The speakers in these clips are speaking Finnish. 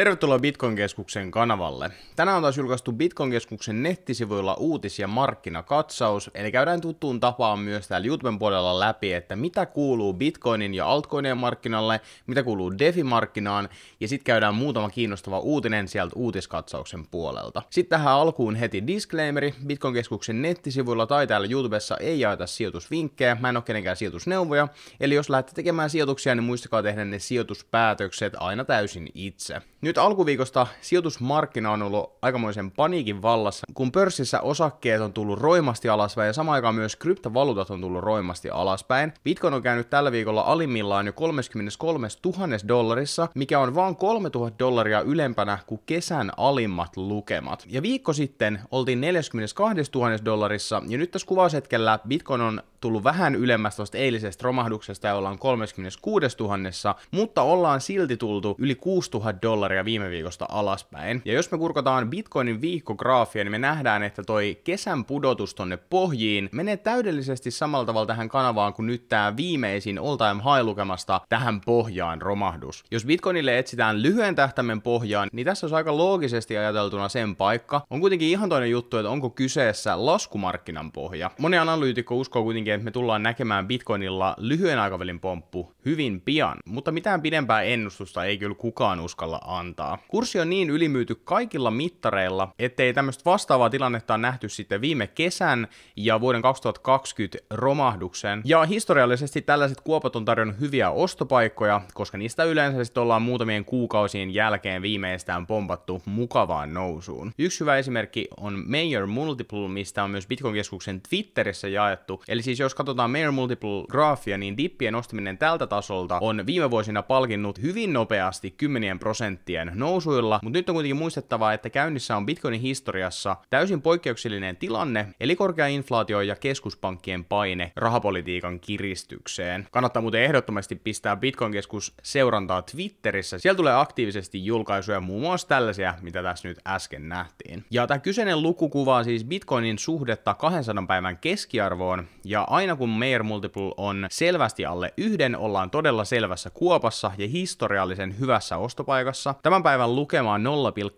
Tervetuloa Bitcoin-keskuksen kanavalle. Tänään on taas julkaistu Bitcoin-keskuksen nettisivuilla uutis- ja markkinakatsaus, eli käydään tuttuun tapaan myös täällä YouTuben puolella läpi, että mitä kuuluu Bitcoinin ja altcoinien markkinalle, mitä kuuluu DeFi-markkinaan, ja sitten käydään muutama kiinnostava uutinen sieltä uutiskatsauksen puolelta. Sitten tähän alkuun heti disclaimeri, Bitcoin-keskuksen nettisivuilla tai täällä YouTubessa ei jaeta sijoitusvinkkejä, mä en ole kenenkään sijoitusneuvoja, eli jos lähdette tekemään sijoituksia, niin muistakaa tehdä ne sijoituspäätökset aina täysin itse. Nyt alkuviikosta sijoitusmarkkina on ollut aikamoisen paniikin vallassa, kun pörssissä osakkeet on tullut roimasti alaspäin ja samaan aikaan myös kryptovaluutat on tullut roimasti alaspäin. Bitcoin on käynyt tällä viikolla alimmillaan jo 33 000 dollarissa, mikä on vain 3000 dollaria ylempänä kuin kesän alimmat lukemat. Ja viikko sitten oltiin 42 000 dollarissa ja nyt tässä kuvaushetkellä Bitcoin on tullut vähän ylemmästä tuosta eilisestä romahduksesta ja ollaan 36 000, mutta ollaan silti tultu yli 6000 dollaria dollaria viime viikosta alaspäin. Ja jos me kurkataan Bitcoinin viikkograafia, niin me nähdään, että toi kesän pudotus tonne pohjiin menee täydellisesti samalla tavalla tähän kanavaan kuin nyt tämä viimeisin all time high lukemasta tähän pohjaan romahdus. Jos Bitcoinille etsitään lyhyen tähtäimen pohjaan, niin tässä on aika loogisesti ajateltuna sen paikka. On kuitenkin ihan toinen juttu, että onko kyseessä laskumarkkinan pohja. Moni analyytikko uskoo kuitenkin, että me tullaan näkemään Bitcoinilla lyhyen aikavälin pomppu hyvin pian, mutta mitään pidempää ennustusta ei kyllä kukaan uskalla antaa antaa. Kurssi on niin ylimyyty kaikilla mittareilla, ettei tämmöistä vastaavaa tilannetta on nähty sitten viime kesän ja vuoden 2020 romahduksen. Ja historiallisesti tällaiset kuopat on tarjonnut hyviä ostopaikkoja, koska niistä yleensä sitten ollaan muutamien kuukausien jälkeen viimeistään pompattu mukavaan nousuun. Yksi hyvä esimerkki on Mayor Multiple, mistä on myös Bitcoin-keskuksen Twitterissä jaettu. Eli siis jos katsotaan Mayor Multiple-graafia, niin dippien ostaminen tältä tasolta on viime vuosina palkinnut hyvin nopeasti kymmenien prosenttia prosenttien nousuilla, mutta nyt on kuitenkin muistettava, että käynnissä on Bitcoinin historiassa täysin poikkeuksellinen tilanne, eli korkea inflaatio ja keskuspankkien paine rahapolitiikan kiristykseen. Kannattaa muuten ehdottomasti pistää Bitcoin-keskus seurantaa Twitterissä. Siellä tulee aktiivisesti julkaisuja, muun muassa tällaisia, mitä tässä nyt äsken nähtiin. Ja tämä kyseinen luku kuvaa siis Bitcoinin suhdetta 200 päivän keskiarvoon, ja aina kun Mayer Multiple on selvästi alle yhden, ollaan todella selvässä kuopassa ja historiallisen hyvässä ostopaikassa. Tämän päivän lukema on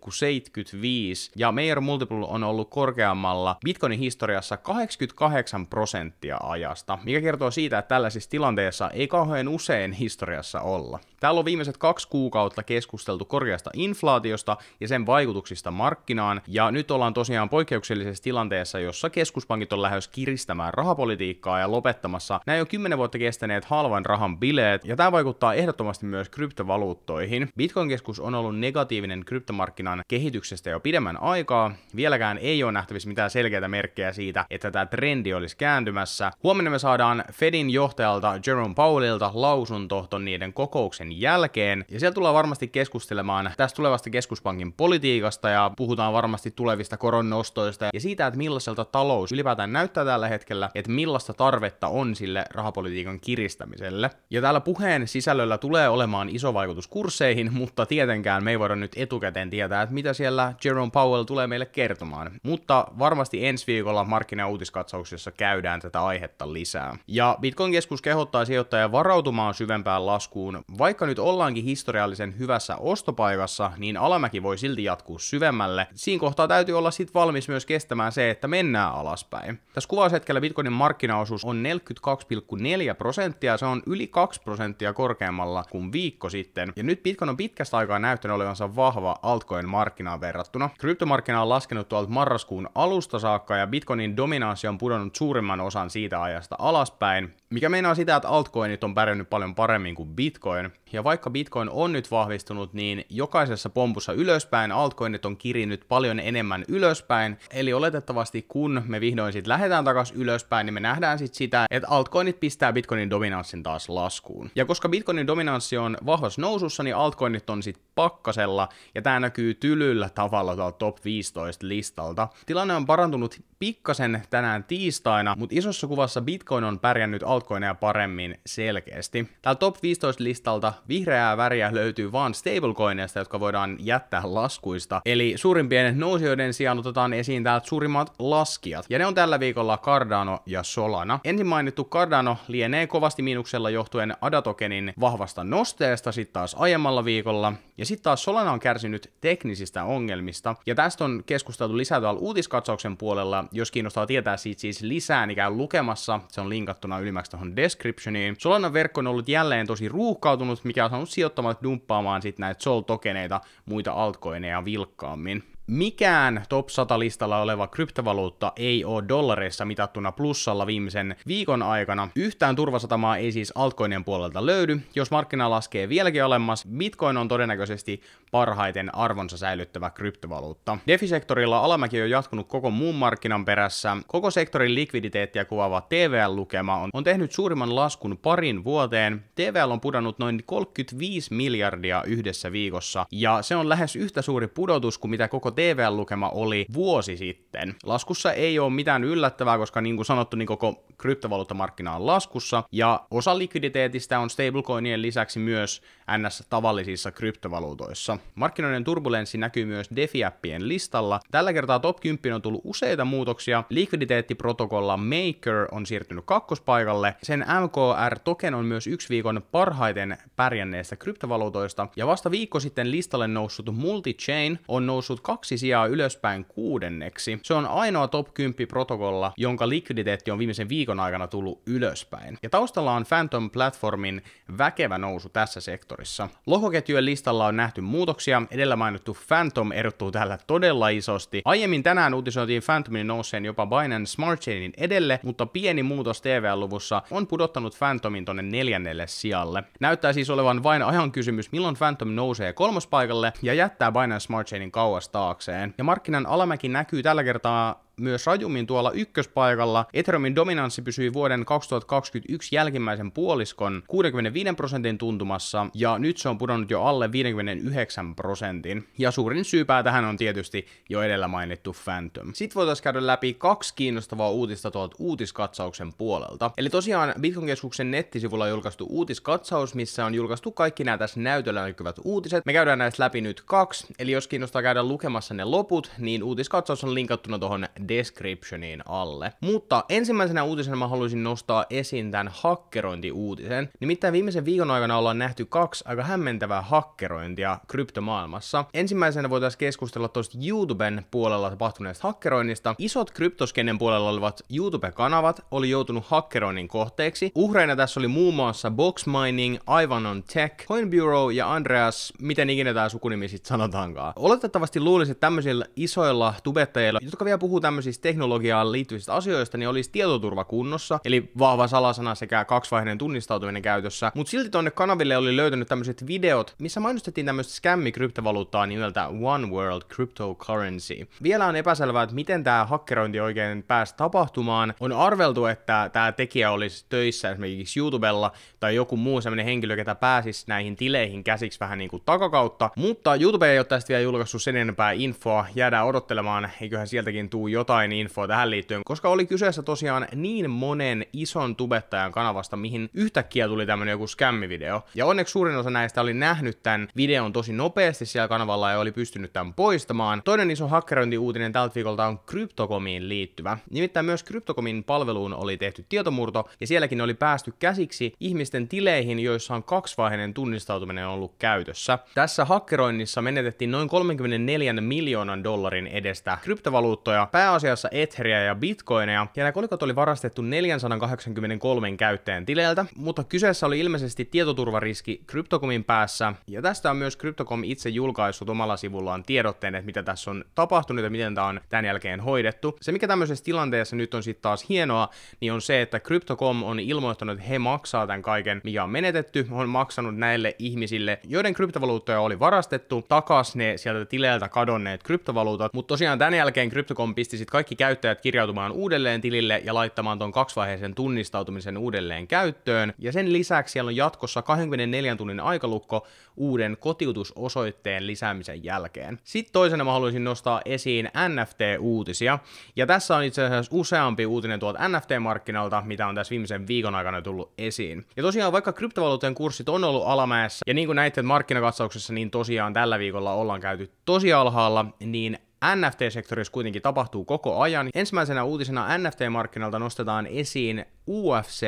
0,75 ja Meijer Multiple on ollut korkeammalla Bitcoinin historiassa 88 prosenttia ajasta, mikä kertoo siitä, että tällaisissa tilanteissa ei kauhean usein historiassa olla. Täällä on viimeiset kaksi kuukautta keskusteltu korkeasta inflaatiosta ja sen vaikutuksista markkinaan, ja nyt ollaan tosiaan poikkeuksellisessa tilanteessa, jossa keskuspankit on lähes kiristämään rahapolitiikkaa ja lopettamassa näin jo 10 vuotta kestäneet halvan rahan bileet, ja tämä vaikuttaa ehdottomasti myös kryptovaluuttoihin. Bitcoin-keskus on on ollut negatiivinen kryptomarkkinan kehityksestä jo pidemmän aikaa. Vieläkään ei ole nähtävissä mitään selkeitä merkkejä siitä, että tämä trendi olisi kääntymässä. Huomenna me saadaan Fedin johtajalta Jerome Powellilta lausunto ton niiden kokouksen jälkeen, ja siellä tullaan varmasti keskustelemaan tästä tulevasta keskuspankin politiikasta ja puhutaan varmasti tulevista koronnostoista ja siitä, että millaiselta talous ylipäätään näyttää tällä hetkellä, että millaista tarvetta on sille rahapolitiikan kiristämiselle. Ja täällä puheen sisällöllä tulee olemaan iso vaikutus kursseihin, mutta tietenkin tietenkään me ei voida nyt etukäteen tietää, että mitä siellä Jerome Powell tulee meille kertomaan. Mutta varmasti ensi viikolla markkina- ja uutiskatsauksessa käydään tätä aihetta lisää. Ja Bitcoin-keskus kehottaa sijoittajia varautumaan syvempään laskuun. Vaikka nyt ollaankin historiallisen hyvässä ostopaikassa, niin alamäki voi silti jatkuu syvemmälle. Siinä kohtaa täytyy olla sit valmis myös kestämään se, että mennään alaspäin. Tässä kuvaushetkellä Bitcoinin markkinaosuus on 42,4 prosenttia, se on yli 2 prosenttia korkeammalla kuin viikko sitten. Ja nyt Bitcoin on pitkästä aikaa näyttänyt olevansa vahva altcoin markkinaan verrattuna. Kryptomarkkina on laskenut tuolta marraskuun alusta saakka ja Bitcoinin dominanssi on pudonnut suurimman osan siitä ajasta alaspäin, mikä meinaa sitä, että altcoinit on pärjännyt paljon paremmin kuin Bitcoin. Ja vaikka Bitcoin on nyt vahvistunut, niin jokaisessa pompussa ylöspäin altcoinit on kirinyt paljon enemmän ylöspäin, eli oletettavasti kun me vihdoin sitten lähdetään takaisin ylöspäin, niin me nähdään sitten sitä, että altcoinit pistää Bitcoinin dominanssin taas laskuun. Ja koska Bitcoinin dominanssi on vahvassa nousussa, niin altcoinit on sitten pakkasella, ja tämä näkyy tylyllä tavalla tuolla top 15 listalta. Tilanne on parantunut pikkasen tänään tiistaina, mutta isossa kuvassa Bitcoin on pärjännyt altcoineja paremmin selkeästi. Täällä top 15 listalta vihreää väriä löytyy vain stablecoineista, jotka voidaan jättää laskuista. Eli suurimpien nousijoiden sijaan otetaan esiin täältä suurimmat laskijat. Ja ne on tällä viikolla Cardano ja Solana. Ensin mainittu Cardano lienee kovasti miinuksella johtuen Adatokenin vahvasta nosteesta sitten taas aiemmalla viikolla. Ja sitten taas Solana on kärsinyt teknisistä ongelmista. Ja tästä on keskusteltu lisää tuolla uutiskatsauksen puolella, jos kiinnostaa tietää siitä siis lisää, niin käy lukemassa. Se on linkattuna ylimmäksi tuohon descriptioniin. Solana verkko on ollut jälleen tosi ruuhkautunut, mikä on saanut sijoittamat dumppaamaan sitten näitä Sol-tokeneita muita altcoineja vilkkaammin. Mikään top 100 listalla oleva kryptovaluutta ei ole dollareissa mitattuna plussalla viimeisen viikon aikana. Yhtään turvasatamaa ei siis altcoinien puolelta löydy. Jos markkina laskee vieläkin alemmas, bitcoin on todennäköisesti parhaiten arvonsa säilyttävä kryptovaluutta. Defisektorilla alamäki on jatkunut koko muun markkinan perässä. Koko sektorin likviditeettiä kuvaava TVL-lukema on, on tehnyt suurimman laskun parin vuoteen. TVL on pudonnut noin 35 miljardia yhdessä viikossa, ja se on lähes yhtä suuri pudotus kuin mitä koko tv lukema oli vuosi sitten. Laskussa ei ole mitään yllättävää, koska niin kuin sanottu, niin koko kryptovaluuttamarkkina on laskussa, ja osa likviditeetistä on stablecoinien lisäksi myös NS-tavallisissa kryptovaluutoissa. Markkinoiden turbulenssi näkyy myös DeFi-appien listalla. Tällä kertaa top 10 on tullut useita muutoksia. Likviditeettiprotokolla Maker on siirtynyt kakkospaikalle. Sen MKR-token on myös yksi viikon parhaiten pärjänneistä kryptovaluutoista, ja vasta viikko sitten listalle noussut Multichain on noussut kaksi sijaa ylöspäin kuudenneksi. Se on ainoa top 10 protokolla, jonka likviditeetti on viimeisen viikon viikon aikana tullut ylöspäin. Ja taustalla on Phantom Platformin väkevä nousu tässä sektorissa. Lohkoketjujen listalla on nähty muutoksia, edellä mainittu Phantom erottuu täällä todella isosti. Aiemmin tänään uutisoitiin Phantomin nousseen jopa Binance Smart Chainin edelle, mutta pieni muutos TV-luvussa on pudottanut Phantomin tonne neljännelle sijalle. Näyttää siis olevan vain ajan kysymys, milloin Phantom nousee kolmospaikalle ja jättää Binance Smart Chainin kauas taakseen. Ja markkinan alamäki näkyy tällä kertaa myös rajummin tuolla ykköspaikalla. Ethereumin dominanssi pysyi vuoden 2021 jälkimmäisen puoliskon 65 prosentin tuntumassa, ja nyt se on pudonnut jo alle 59 prosentin. Ja suurin syypää tähän on tietysti jo edellä mainittu Phantom. Sitten voitaisiin käydä läpi kaksi kiinnostavaa uutista tuolta uutiskatsauksen puolelta. Eli tosiaan Bitcoin-keskuksen nettisivulla on julkaistu uutiskatsaus, missä on julkaistu kaikki nämä tässä näytöllä näkyvät uutiset. Me käydään näistä läpi nyt kaksi, eli jos kiinnostaa käydä lukemassa ne loput, niin uutiskatsaus on linkattuna tuohon descriptioniin alle. Mutta ensimmäisenä uutisena mä haluaisin nostaa esiin tämän hakkerointiuutisen. Nimittäin viimeisen viikon aikana ollaan nähty kaksi aika hämmentävää hakkerointia kryptomaailmassa. Ensimmäisenä voitaisiin keskustella tuosta YouTuben puolella tapahtuneesta hakkeroinnista. Isot kryptoskenen puolella olevat YouTube-kanavat oli joutunut hakkeroinnin kohteeksi. Uhreina tässä oli muun muassa Box Mining, Ivan on Tech, Coin Bureau ja Andreas, miten ikinä tämä sukunimi sitten sanotaankaan. Oletettavasti luulisin, että tämmöisillä isoilla tubettajilla, jotka vielä puhuu tämmöistä tämmöisistä teknologiaan liittyvistä asioista, niin olisi tietoturva kunnossa, eli vahva salasana sekä kaksivaiheinen tunnistautuminen käytössä. Mutta silti tuonne kanaville oli löytynyt tämmöiset videot, missä mainostettiin tämmöistä kryptovaluuttaa nimeltä One World Cryptocurrency. Vielä on epäselvää, että miten tämä hakkerointi oikein pääsi tapahtumaan. On arveltu, että tämä tekijä olisi töissä esimerkiksi YouTubella tai joku muu semmoinen henkilö, ketä pääsisi näihin tileihin käsiksi vähän niin kuin takakautta, mutta YouTube ei ole tästä vielä julkaissut sen enempää infoa, jäädään odottelemaan, eiköhän sieltäkin tuu jotain jotain infoa tähän liittyen, koska oli kyseessä tosiaan niin monen ison tubettajan kanavasta, mihin yhtäkkiä tuli tämmönen joku skämmivideo. Ja onneksi suurin osa näistä oli nähnyt tämän videon tosi nopeasti siellä kanavalla ja oli pystynyt tämän poistamaan. Toinen iso hakkerointiuutinen tältä viikolta on Kryptokomiin liittyvä. Nimittäin myös Kryptokomin palveluun oli tehty tietomurto, ja sielläkin oli päästy käsiksi ihmisten tileihin, joissa on kaksivaiheinen tunnistautuminen ollut käytössä. Tässä hakkeroinnissa menetettiin noin 34 miljoonan dollarin edestä kryptovaluuttoja, Pää pääasiassa Etheria ja Bitcoineja, ja nämä kolikot oli varastettu 483 käyttäjän tileiltä, mutta kyseessä oli ilmeisesti tietoturvariski Cryptocomin päässä, ja tästä on myös Cryptocom itse julkaissut omalla sivullaan tiedotteen, että mitä tässä on tapahtunut ja miten tämä on tämän jälkeen hoidettu. Se, mikä tämmöisessä tilanteessa nyt on sitten taas hienoa, niin on se, että Cryptocom on ilmoittanut, että he maksaa tämän kaiken, mikä on menetetty, on maksanut näille ihmisille, joiden kryptovaluuttoja oli varastettu, takas ne sieltä tileiltä kadonneet kryptovaluutat, mutta tosiaan tämän jälkeen Cryptocom pisti sitten kaikki käyttäjät kirjautumaan uudelleen tilille ja laittamaan tuon kaksivaiheisen tunnistautumisen uudelleen käyttöön. Ja sen lisäksi siellä on jatkossa 24 tunnin aikalukko uuden kotiutusosoitteen lisäämisen jälkeen. Sitten toisena mä haluaisin nostaa esiin NFT-uutisia. Ja tässä on itse asiassa useampi uutinen tuolta NFT-markkinalta, mitä on tässä viimeisen viikon aikana tullut esiin. Ja tosiaan vaikka kryptovaluuttien kurssit on ollut alamäessä, ja niin kuin näitte markkinakatsauksessa, niin tosiaan tällä viikolla ollaan käyty tosi alhaalla, niin NFT-sektorissa kuitenkin tapahtuu koko ajan. Ensimmäisenä uutisena NFT-markkinalta nostetaan esiin UFC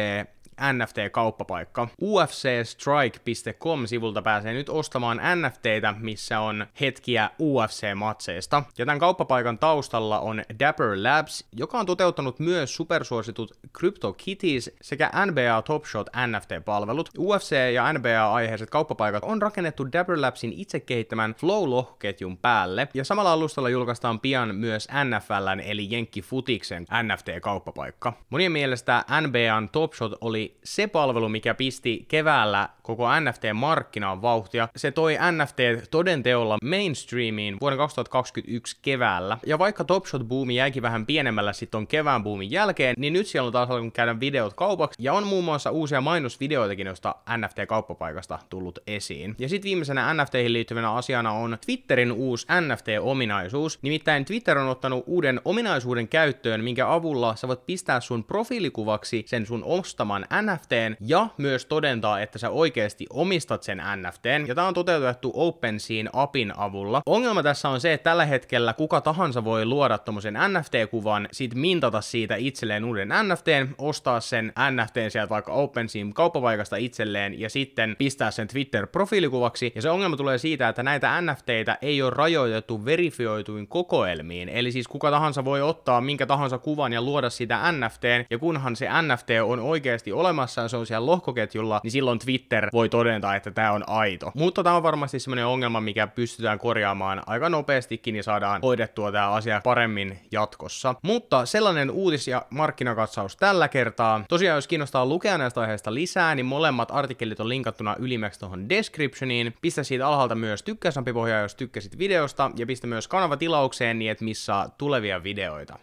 NFT-kauppapaikka. ufcstrike.com-sivulta pääsee nyt ostamaan NFTitä, missä on hetkiä UFC-matseista. Ja tämän kauppapaikan taustalla on Dapper Labs, joka on toteuttanut myös supersuositut CryptoKitties sekä NBA Top Shot NFT-palvelut. UFC ja NBA-aiheiset kauppapaikat on rakennettu Dapper Labsin itse kehittämän Flow-lohketjun päälle, ja samalla alustalla julkaistaan pian myös NFLn eli Jenkki Futiksen NFT-kauppapaikka. Monien mielestä NBAn Top Shot oli se palvelu, mikä pisti keväällä koko NFT-markkinaan vauhtia. Se toi NFT todenteolla mainstreamiin vuoden 2021 keväällä. Ja vaikka Topshot-buumi jäikin vähän pienemmällä sitten on kevään boomin jälkeen, niin nyt siellä on taas alkanut käydä videot kaupaksi, ja on muun muassa uusia mainosvideoitakin, joista NFT-kauppapaikasta tullut esiin. Ja sitten viimeisenä NFTihin liittyvänä asiana on Twitterin uusi NFT-ominaisuus. Nimittäin Twitter on ottanut uuden ominaisuuden käyttöön, minkä avulla sä voit pistää sun profiilikuvaksi sen sun ostaman NFTn ja myös todentaa, että sä oikein oikeasti omistat sen NFTn, ja tämä on toteutettu OpenSean apin avulla. Ongelma tässä on se, että tällä hetkellä kuka tahansa voi luoda tuommoisen NFT-kuvan, sit mintata siitä itselleen uuden NFTn, ostaa sen NFTn sieltä vaikka OpenSean kauppavaikasta itselleen, ja sitten pistää sen Twitter-profiilikuvaksi, ja se ongelma tulee siitä, että näitä NFTitä ei ole rajoitettu verifioituin kokoelmiin, eli siis kuka tahansa voi ottaa minkä tahansa kuvan ja luoda sitä NFTn, ja kunhan se NFT on oikeasti olemassa ja se on siellä lohkoketjulla, niin silloin Twitter voi todentaa, että tämä on aito. Mutta tämä on varmasti semmoinen ongelma, mikä pystytään korjaamaan aika nopeastikin ja saadaan hoidettua tämä asia paremmin jatkossa. Mutta sellainen uutis- ja markkinakatsaus tällä kertaa. Tosiaan, jos kiinnostaa lukea näistä aiheista lisää, niin molemmat artikkelit on linkattuna ylimmäksi tuohon descriptioniin. Pistä siitä alhaalta myös tykkäysnappi pohjaa, jos tykkäsit videosta, ja pistä myös kanava tilaukseen niin, et missaa tulevia videoita.